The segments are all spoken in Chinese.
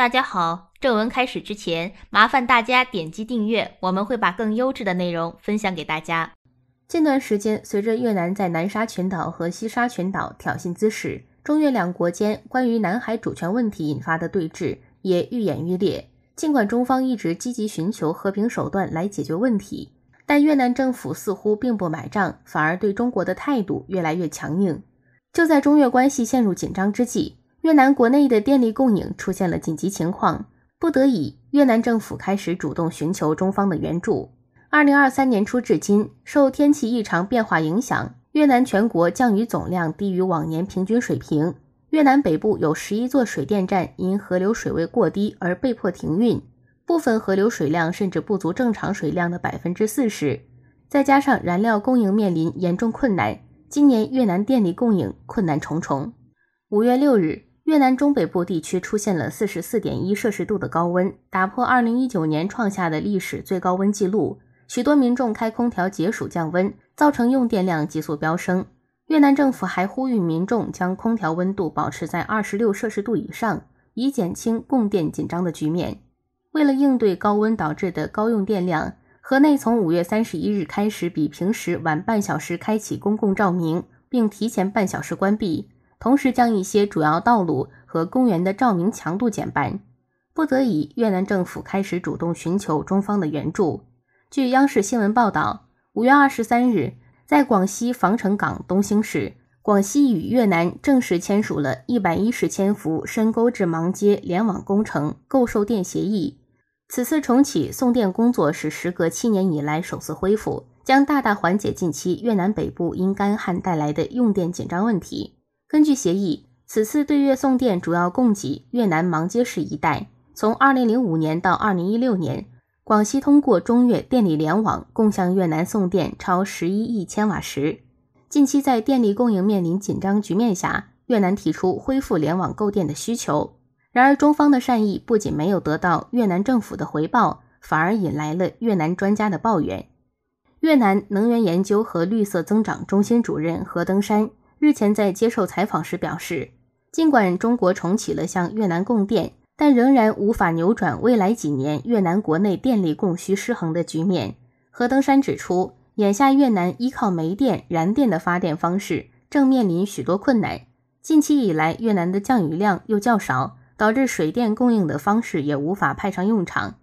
大家好，正文开始之前，麻烦大家点击订阅，我们会把更优质的内容分享给大家。近段时间，随着越南在南沙群岛和西沙群岛挑衅滋事，中越两国间关于南海主权问题引发的对峙也愈演愈烈。尽管中方一直积极寻求和平手段来解决问题，但越南政府似乎并不买账，反而对中国的态度越来越强硬。就在中越关系陷入紧张之际。越南国内的电力供应出现了紧急情况，不得已，越南政府开始主动寻求中方的援助。二零二三年初至今，受天气异常变化影响，越南全国降雨总量低于往年平均水平。越南北部有十一座水电站因河流水位过低而被迫停运，部分河流水量甚至不足正常水量的百分之四十。再加上燃料供应面临严重困难，今年越南电力供应困难重重。五月六日。越南中北部地区出现了四十四点一摄氏度的高温，打破二零一九年创下的历史最高温纪录。许多民众开空调解暑降温，造成用电量急速飙升。越南政府还呼吁民众将空调温度保持在二十六摄氏度以上，以减轻供电紧张的局面。为了应对高温导致的高用电量，河内从五月三十一日开始比平时晚半小时开启公共照明，并提前半小时关闭。同时，将一些主要道路和公园的照明强度减半。不得已，越南政府开始主动寻求中方的援助。据央视新闻报道，五月二十三日，在广西防城港东兴市，广西与越南正式签署了一百一十千伏深沟至芒街联网工程购售电协议。此次重启送电工作是时隔七年以来首次恢复，将大大缓解近期越南北部因干旱带来的用电紧张问题。根据协议，此次对越送电主要供给越南芒街市一带。从2005年到2016年，广西通过中越电力联网，共向越南送电超11亿千瓦时。近期在电力供应面临紧张局面下，越南提出恢复联网购电的需求。然而，中方的善意不仅没有得到越南政府的回报，反而引来了越南专家的抱怨。越南能源研究和绿色增长中心主任何登山。日前在接受采访时表示，尽管中国重启了向越南供电，但仍然无法扭转未来几年越南国内电力供需失衡的局面。何登山指出，眼下越南依靠煤电、燃电的发电方式正面临许多困难。近期以来，越南的降雨量又较少，导致水电供应的方式也无法派上用场。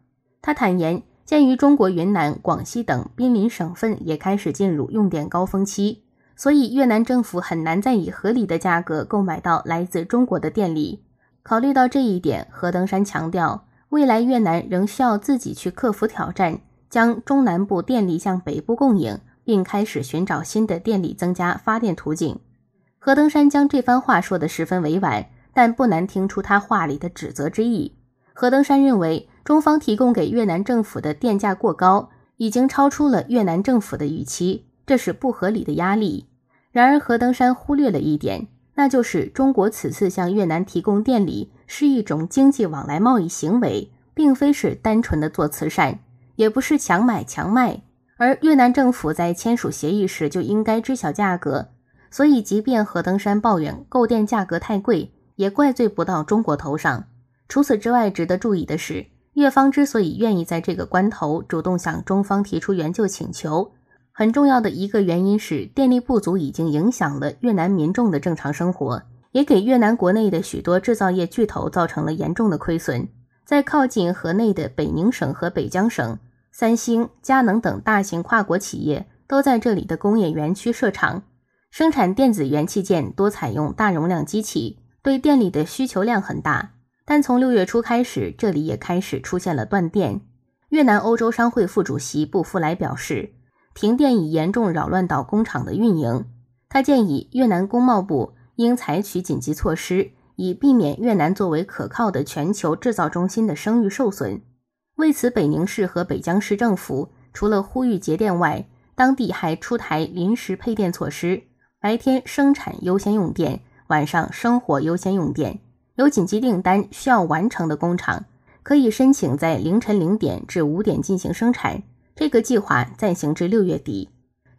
他坦言，鉴于中国云南、广西等濒临省份也开始进入用电高峰期。所以，越南政府很难再以合理的价格购买到来自中国的电力。考虑到这一点，何登山强调，未来越南仍需要自己去克服挑战，将中南部电力向北部供应，并开始寻找新的电力增加发电途径。何登山将这番话说得十分委婉，但不难听出他话里的指责之意。何登山认为，中方提供给越南政府的电价过高，已经超出了越南政府的预期。这是不合理的压力。然而，何登山忽略了一点，那就是中国此次向越南提供电力是一种经济往来贸易行为，并非是单纯的做慈善，也不是强买强卖。而越南政府在签署协议时就应该知晓价格，所以即便何登山抱怨购电价格太贵，也怪罪不到中国头上。除此之外，值得注意的是，越方之所以愿意在这个关头主动向中方提出援救请求。很重要的一个原因是，电力不足已经影响了越南民众的正常生活，也给越南国内的许多制造业巨头造成了严重的亏损。在靠近河内的北宁省和北江省，三星、佳能等大型跨国企业都在这里的工业园区设厂，生产电子元器件，多采用大容量机器，对电力的需求量很大。但从六月初开始，这里也开始出现了断电。越南欧洲商会副主席布夫莱表示。停电已严重扰乱到工厂的运营。他建议越南工贸部应采取紧急措施，以避免越南作为可靠的全球制造中心的声誉受损。为此，北宁市和北江市政府除了呼吁节电外，当地还出台临时配电措施：白天生产优先用电，晚上生活优先用电。有紧急订单需要完成的工厂可以申请在凌晨零点至五点进行生产。这个计划暂行至六月底。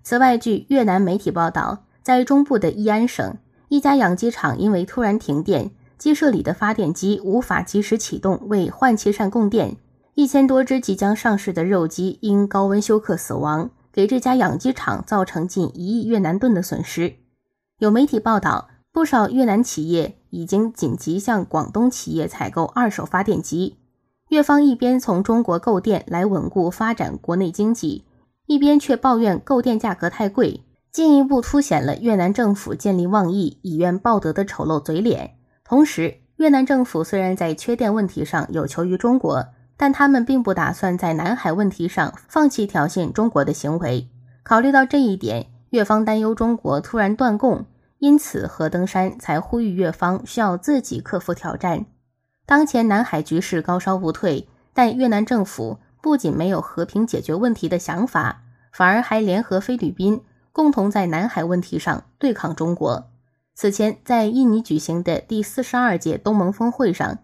此外，据越南媒体报道，在中部的义安省，一家养鸡场因为突然停电，鸡舍里的发电机无法及时启动为换气扇供电，一千多只即将上市的肉鸡因高温休克死亡，给这家养鸡场造成近一亿越南盾的损失。有媒体报道，不少越南企业已经紧急向广东企业采购二手发电机。越方一边从中国购电来稳固发展国内经济，一边却抱怨购电价格太贵，进一步凸显了越南政府见利忘义、以怨报德的丑陋嘴脸。同时，越南政府虽然在缺电问题上有求于中国，但他们并不打算在南海问题上放弃挑衅中国的行为。考虑到这一点，越方担忧中国突然断供，因此何登山才呼吁越方需要自己克服挑战。当前南海局势高烧不退，但越南政府不仅没有和平解决问题的想法，反而还联合菲律宾共同在南海问题上对抗中国。此前，在印尼举行的第四十二届东盟峰会上，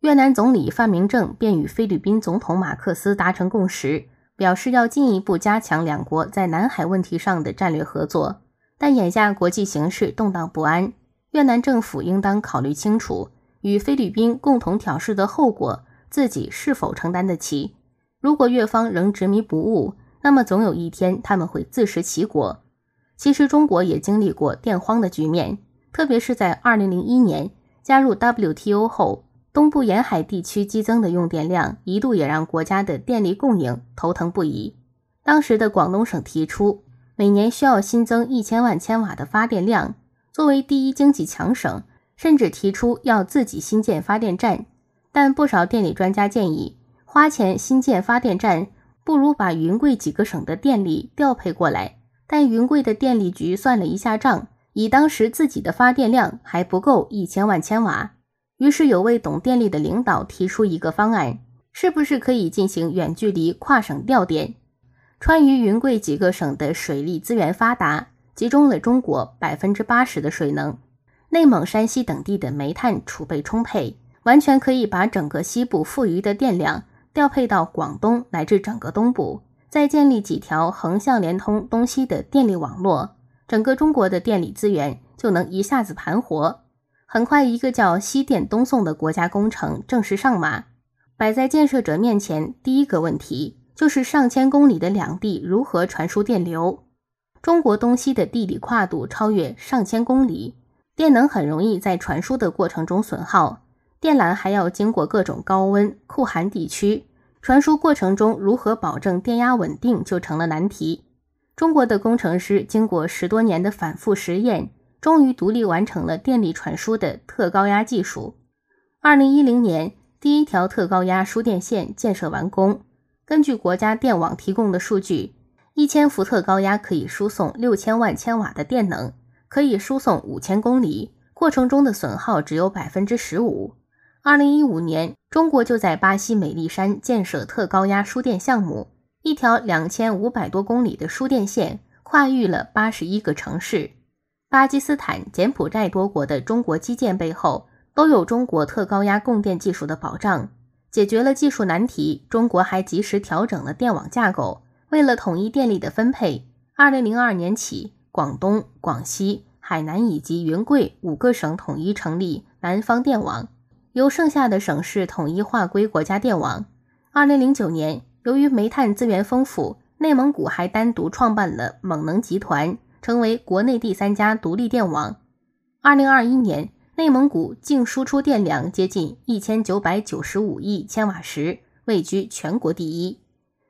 越南总理范明政便与菲律宾总统马克思达成共识，表示要进一步加强两国在南海问题上的战略合作。但眼下国际形势动荡不安，越南政府应当考虑清楚。与菲律宾共同挑事的后果，自己是否承担得起？如果越方仍执迷不悟，那么总有一天他们会自食其果。其实，中国也经历过电荒的局面，特别是在2001年加入 WTO 后，东部沿海地区激增的用电量一度也让国家的电力供应头疼不已。当时的广东省提出，每年需要新增一千万千瓦的发电量，作为第一经济强省。甚至提出要自己新建发电站，但不少电力专家建议花钱新建发电站，不如把云贵几个省的电力调配过来。但云贵的电力局算了一下账，以当时自己的发电量还不够一千万千瓦，于是有位懂电力的领导提出一个方案：是不是可以进行远距离跨省调电？川渝云贵几个省的水利资源发达，集中了中国百分之八十的水能。内蒙、山西等地的煤炭储备充沛，完全可以把整个西部富余的电量调配到广东乃至整个东部，再建立几条横向连通东西的电力网络，整个中国的电力资源就能一下子盘活。很快，一个叫“西电东送”的国家工程正式上马。摆在建设者面前第一个问题就是上千公里的两地如何传输电流。中国东西的地理跨度超越上千公里。电能很容易在传输的过程中损耗，电缆还要经过各种高温、酷寒地区，传输过程中如何保证电压稳定就成了难题。中国的工程师经过十多年的反复实验，终于独立完成了电力传输的特高压技术。二零一零年，第一条特高压输电线建设完工。根据国家电网提供的数据，一千伏特高压可以输送六千万千瓦的电能。可以输送五千公里，过程中的损耗只有百分之十五。二零一五年，中国就在巴西美丽山建设特高压输电项目，一条两千五百多公里的输电线，跨越了八十一个城市。巴基斯坦、柬埔寨多国的中国基建背后，都有中国特高压供电技术的保障，解决了技术难题。中国还及时调整了电网架构，为了统一电力的分配。二零零二年起。广东、广西、海南以及云贵五个省统一成立南方电网，由剩下的省市统一划归国家电网。二零零九年，由于煤炭资源丰富，内蒙古还单独创办了蒙能集团，成为国内第三家独立电网。二零二一年，内蒙古净输出电量接近一千九百九十五亿千瓦时，位居全国第一。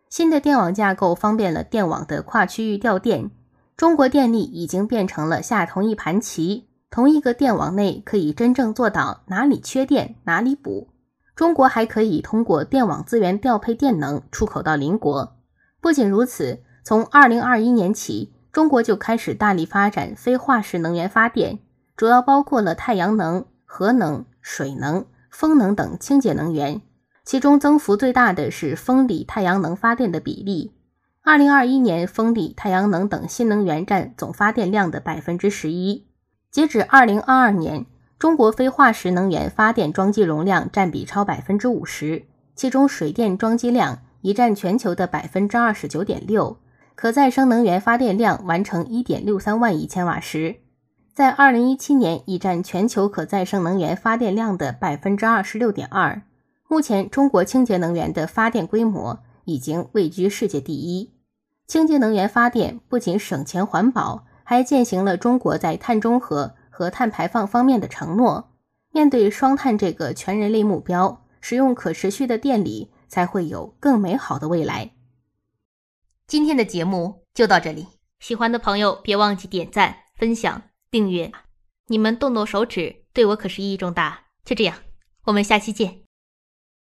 新的电网架构方便了电网的跨区域调电。中国电力已经变成了下同一盘棋，同一个电网内可以真正做到哪里缺电哪里补。中国还可以通过电网资源调配电能出口到邻国。不仅如此，从二零二一年起，中国就开始大力发展非化石能源发电，主要包括了太阳能、核能、水能、风能等清洁能源。其中增幅最大的是风力、太阳能发电的比例。二零二一年，风力、太阳能等新能源占总发电量的百分之十一。截止二零二二年，中国非化石能源发电装机容量占比超百分之五十，其中水电装机量已占全球的百分之二十九点六。可再生能源发电量完成一点六三万亿千瓦时，在二零一七年已占全球可再生能源发电量的百分之二十六点二。目前，中国清洁能源的发电规模。已经位居世界第一。清洁能源发电不仅省钱环保，还践行了中国在碳中和和碳排放方面的承诺。面对双碳这个全人类目标，使用可持续的电力才会有更美好的未来。今天的节目就到这里，喜欢的朋友别忘记点赞、分享、订阅。你们动动手指，对我可是意义重大。就这样，我们下期见。